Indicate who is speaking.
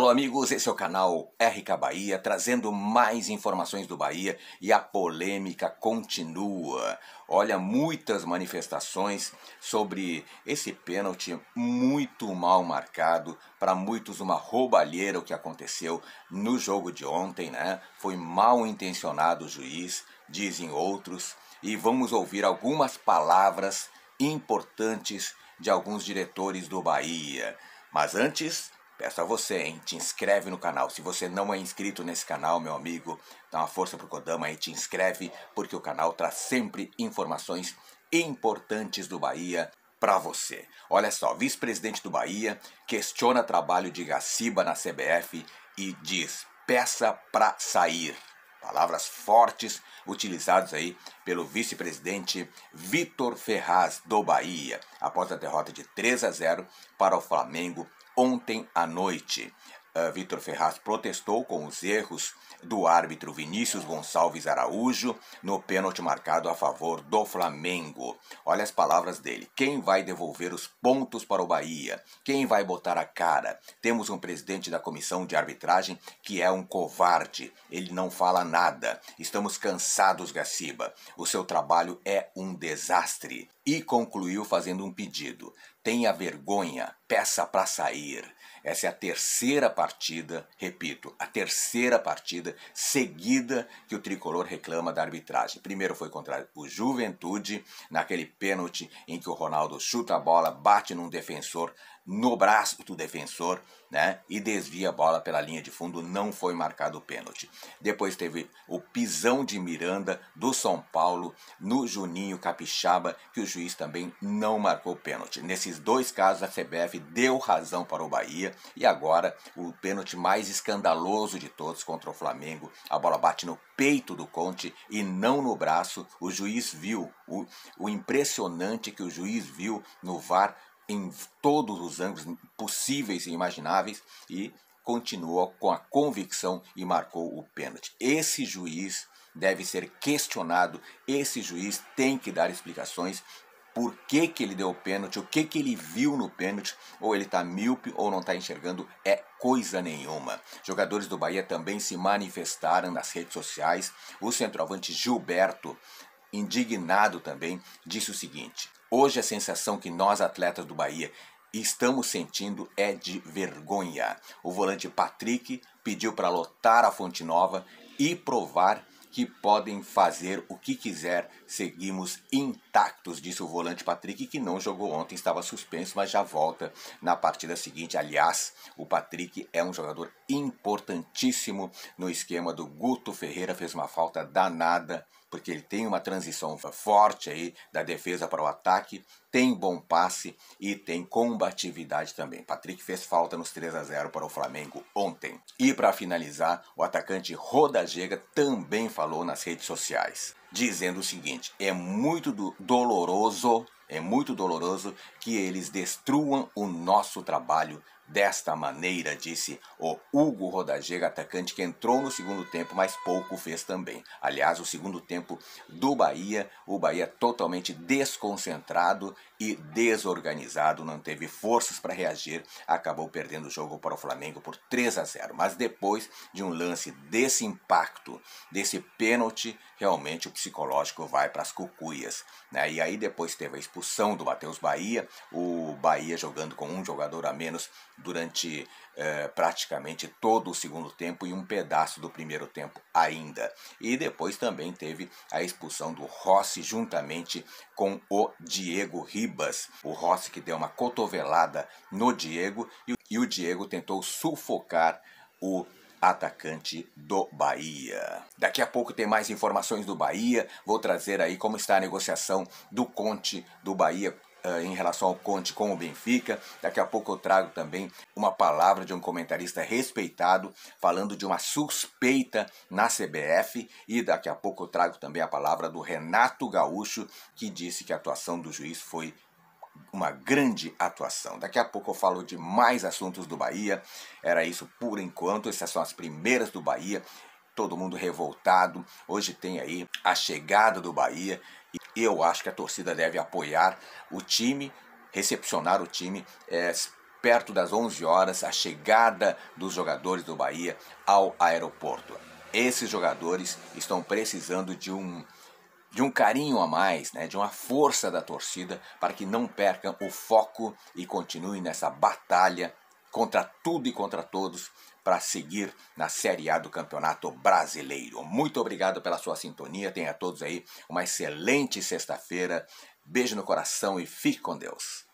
Speaker 1: Alô, amigos, esse é o canal RK Bahia, trazendo mais informações do Bahia e a polêmica continua. Olha, muitas manifestações sobre esse pênalti muito mal marcado, para muitos uma roubalheira o que aconteceu no jogo de ontem, né? Foi mal intencionado o juiz, dizem outros, e vamos ouvir algumas palavras importantes de alguns diretores do Bahia. Mas antes, Peço a você, hein? Te inscreve no canal. Se você não é inscrito nesse canal, meu amigo, dá uma força pro Kodama e te inscreve, porque o canal traz sempre informações importantes do Bahia para você. Olha só, vice-presidente do Bahia questiona trabalho de Gaciba na CBF e diz: peça para sair. Palavras fortes utilizadas aí pelo vice-presidente Vitor Ferraz do Bahia, após a derrota de 3 a 0 para o Flamengo ontem à noite. Uh, Vitor Ferraz protestou com os erros do árbitro Vinícius Gonçalves Araújo no pênalti marcado a favor do Flamengo. Olha as palavras dele: quem vai devolver os pontos para o Bahia? Quem vai botar a cara? Temos um presidente da comissão de arbitragem que é um covarde. Ele não fala nada. Estamos cansados, Gaciba. O seu trabalho é um desastre. E concluiu fazendo um pedido: tenha vergonha, peça para sair. Essa é a terceira partida, repito, a terceira partida seguida que o tricolor reclama da arbitragem. Primeiro foi contra o Juventude, naquele pênalti em que o Ronaldo chuta a bola, bate num defensor no braço do defensor né, e desvia a bola pela linha de fundo, não foi marcado o pênalti. Depois teve o pisão de Miranda do São Paulo no Juninho Capixaba, que o juiz também não marcou pênalti. Nesses dois casos, a CBF deu razão para o Bahia e agora o pênalti mais escandaloso de todos contra o Flamengo. A bola bate no peito do Conte e não no braço. O juiz viu o, o impressionante que o juiz viu no VAR em todos os ângulos possíveis e imagináveis e continuou com a convicção e marcou o pênalti. Esse juiz deve ser questionado, esse juiz tem que dar explicações por que, que ele deu o pênalti, o que, que ele viu no pênalti, ou ele está míope ou não está enxergando, é coisa nenhuma. Jogadores do Bahia também se manifestaram nas redes sociais. O centroavante Gilberto, indignado também, disse o seguinte: Hoje a sensação que nós, atletas do Bahia, estamos sentindo é de vergonha. O volante Patrick pediu para lotar a Fonte Nova e provar que podem fazer o que quiser, seguimos intactos, disse o volante Patrick, que não jogou ontem, estava suspenso, mas já volta na partida seguinte. Aliás, o Patrick é um jogador importantíssimo no esquema do Guto Ferreira, fez uma falta danada porque ele tem uma transição forte aí da defesa para o ataque, tem bom passe e tem combatividade também. Patrick fez falta nos 3 a 0 para o Flamengo ontem. E para finalizar, o atacante Jega também falou nas redes sociais, dizendo o seguinte: é muito do doloroso, é muito doloroso que eles destruam o nosso trabalho Desta maneira, disse o Hugo Rodagega, atacante que entrou no segundo tempo, mas pouco fez também. Aliás, o segundo tempo do Bahia, o Bahia totalmente desconcentrado e desorganizado, não teve forças para reagir, acabou perdendo o jogo para o Flamengo por 3 a 0. Mas depois de um lance desse impacto, desse pênalti, realmente o psicológico vai para as cucuias. Né? E aí depois teve a expulsão do Matheus Bahia, o Bahia jogando com um jogador a menos durante eh, praticamente todo o segundo tempo e um pedaço do primeiro tempo ainda. E depois também teve a expulsão do Rossi juntamente com o Diego Ribas. O Rossi que deu uma cotovelada no Diego e, e o Diego tentou sufocar o atacante do Bahia. Daqui a pouco tem mais informações do Bahia. Vou trazer aí como está a negociação do Conte do Bahia uh, em relação ao Conte com o Benfica. Daqui a pouco eu trago também uma palavra de um comentarista respeitado falando de uma suspeita na CBF. E daqui a pouco eu trago também a palavra do Renato Gaúcho, que disse que a atuação do juiz foi uma grande atuação. Daqui a pouco eu falo de mais assuntos do Bahia. Era isso por enquanto. Essas são as primeiras do Bahia todo mundo revoltado. Hoje tem aí a chegada do Bahia e eu acho que a torcida deve apoiar o time, recepcionar o time. É, perto das 11 horas, a chegada dos jogadores do Bahia ao aeroporto. Esses jogadores estão precisando de um de um carinho a mais, né, de uma força da torcida para que não percam o foco e continuem nessa batalha contra tudo e contra todos para seguir na Série A do Campeonato Brasileiro. Muito obrigado pela sua sintonia. Tenha a todos aí uma excelente sexta-feira. Beijo no coração e fique com Deus.